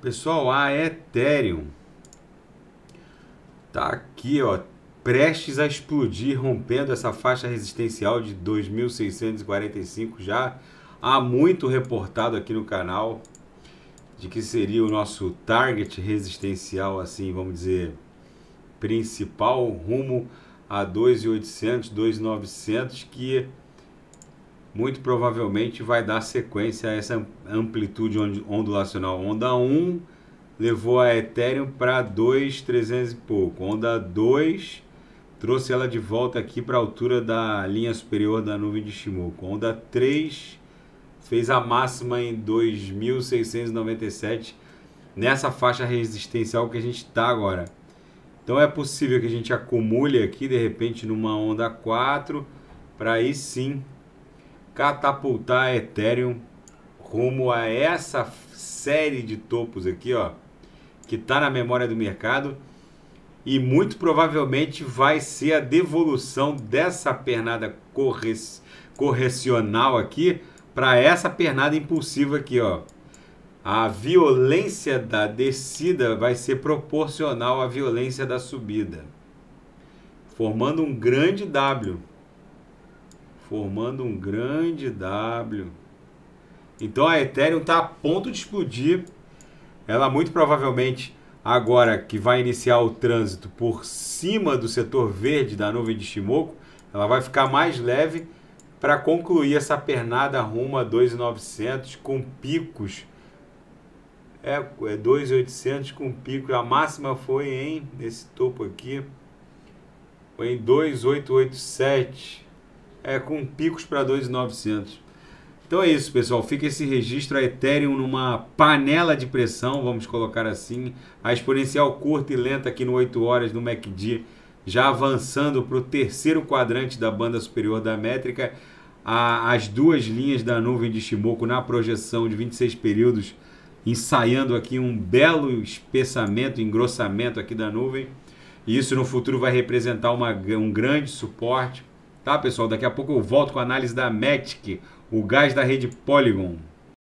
Pessoal, a Ethereum tá aqui, ó, prestes a explodir, rompendo essa faixa resistencial de 2645 já há muito reportado aqui no canal de que seria o nosso target resistencial assim, vamos dizer, principal rumo a 2800, 2900 que muito provavelmente vai dar sequência a essa amplitude ondulacional. Onda 1 levou a Ethereum para 2,300 e pouco. Onda 2 trouxe ela de volta aqui para a altura da linha superior da nuvem de Shimoku. Onda 3 fez a máxima em 2.697 nessa faixa resistencial que a gente está agora. Então é possível que a gente acumule aqui de repente numa onda 4 para aí sim catapultar Ethereum rumo a essa série de topos aqui, ó, que está na memória do mercado e muito provavelmente vai ser a devolução dessa pernada corre correcional aqui para essa pernada impulsiva aqui, ó. A violência da descida vai ser proporcional à violência da subida, formando um grande W formando um grande W. Então a Ethereum está a ponto de explodir. Ela muito provavelmente agora que vai iniciar o trânsito por cima do setor verde da nuvem de Shimoku, ela vai ficar mais leve para concluir essa pernada rumo a 2,900 com picos. É, é 2,800 com pico. A máxima foi em, nesse topo aqui, foi em 2,887 é, com picos para 2,900. Então é isso, pessoal. Fica esse registro a Ethereum numa panela de pressão, vamos colocar assim. A exponencial curta e lenta aqui no 8 horas no MACD, já avançando para o terceiro quadrante da banda superior da métrica. A, as duas linhas da nuvem de Shimoku na projeção de 26 períodos, ensaiando aqui um belo espessamento, engrossamento aqui da nuvem. E isso no futuro vai representar uma, um grande suporte Tá, pessoal? Daqui a pouco eu volto com a análise da Matic, o gás da rede Polygon.